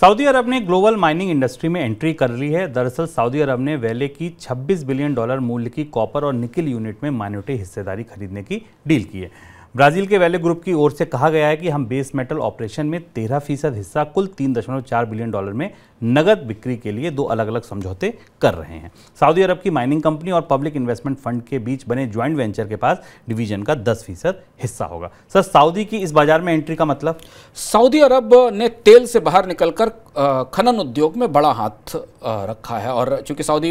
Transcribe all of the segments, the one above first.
Saudi Arab ने global mining industry में entry कर ली है दरअसल सऊदी अरब ने वेले की 26 बिलियन डॉलर मूल्य की कॉपर और निकिल यूनिट में माइनोरिटी हिस्सेदारी खरीदने की डील की है ब्राजील के वैल्यू ग्रुप की ओर से कहा गया है कि हम बेस मेटल ऑपरेशन में तेरह फीसद हिस्सा कुल तीन दशमलव चार बिलियन डॉलर में नगद बिक्री के लिए दो अलग अलग समझौते कर रहे हैं सऊदी अरब की माइनिंग कंपनी और पब्लिक इन्वेस्टमेंट फंड के बीच बने ज्वाइंट वेंचर के पास डिवीजन का दस फीसद हिस्सा होगा सर सऊदी की इस बाजार में एंट्री का मतलब सऊदी अरब ने तेल से बाहर निकलकर खनन उद्योग में बड़ा हाथ रखा है और चूँकि सऊदी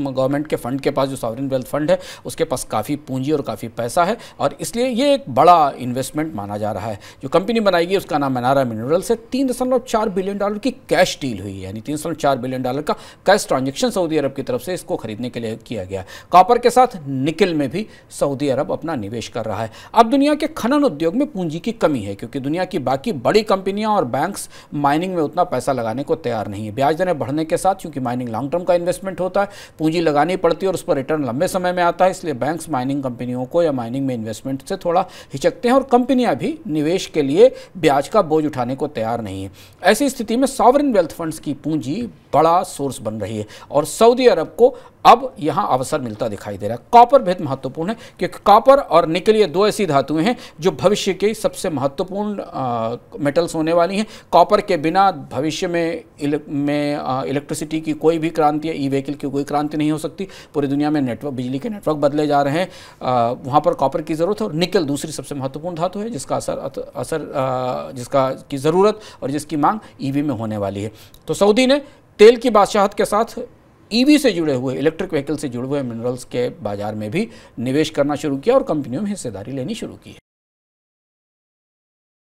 गवर्नमेंट के फंड के पास जो सॉवरन वेल्थ फंड है उसके पास काफ़ी पूंजी और काफ़ी पैसा है और इसलिए ये एक बड़ा इन्वेस्टमेंट माना जा रहा है जो कंपनी बनाएगी उसका नाम मनारा मिनरल्स है तीन दशमलव चार बिलियन डॉलर की कैश डील हुई है यानी तीन दशमलव चार बिलियन डॉलर का कैश ट्रांजेक्शन सऊदी अरब की तरफ से इसको खरीदने के लिए किया गया कॉपर के साथ निकल में भी सऊदी अरब अपना निवेश कर रहा है अब दुनिया के खनन उद्योग में पूंजी की कमी है क्योंकि दुनिया की बाकी बड़ी कंपनियां और बैंक्स माइनिंग में उतना पैसा लगाने को तैयार नहीं है ब्याज दरें बढ़ने के साथ क्योंकि माइनिंग लॉन्ग टर्म का इन्वेस्टमेंट होता है पूंजी लगानी पड़ती है और उस पर रिटर्न लंबे समय में आता है इसलिए बैंक्स माइनिंग कंपनियों को या माइनिंग में इन्वेस्टमेंट से थोड़ा हिचकते हैं और कंपनियां भी निवेश के लिए ब्याज का बोझ उठाने को तैयार नहीं है ऐसी स्थिति में सॉवरन वेल्थ फंड्स की पूंजी बड़ा सोर्स बन रही है और सऊदी अरब को अब यहाँ अवसर मिलता दिखाई दे रहा है कॉपर बेहद महत्वपूर्ण है क्योंकि कॉपर और निकल ये दो ऐसी धातुएं हैं जो भविष्य के सबसे महत्वपूर्ण मेटल्स होने वाली हैं कॉपर के बिना भविष्य में में इलेक्ट्रिसिटी की कोई भी क्रांति या ई व्हीकल की कोई क्रांति नहीं हो सकती पूरी दुनिया में नेटवर्क बिजली के नेटवर्क बदले जा रहे हैं वहाँ पर कॉपर की ज़रूरत है और निकल दूसरी सबसे महत्वपूर्ण धातु है जिसका असर असर जिसका की ज़रूरत और जिसकी मांग ई e में होने वाली है तो सऊदी ने तेल की बादशाहत के साथ ईवी e से जुड़े हुए इलेक्ट्रिक व्हीकल से जुड़े हुए मिनरल्स के बाजार में भी निवेश करना शुरू किया और कंपनियों में हिस्सेदारी लेनी शुरू की है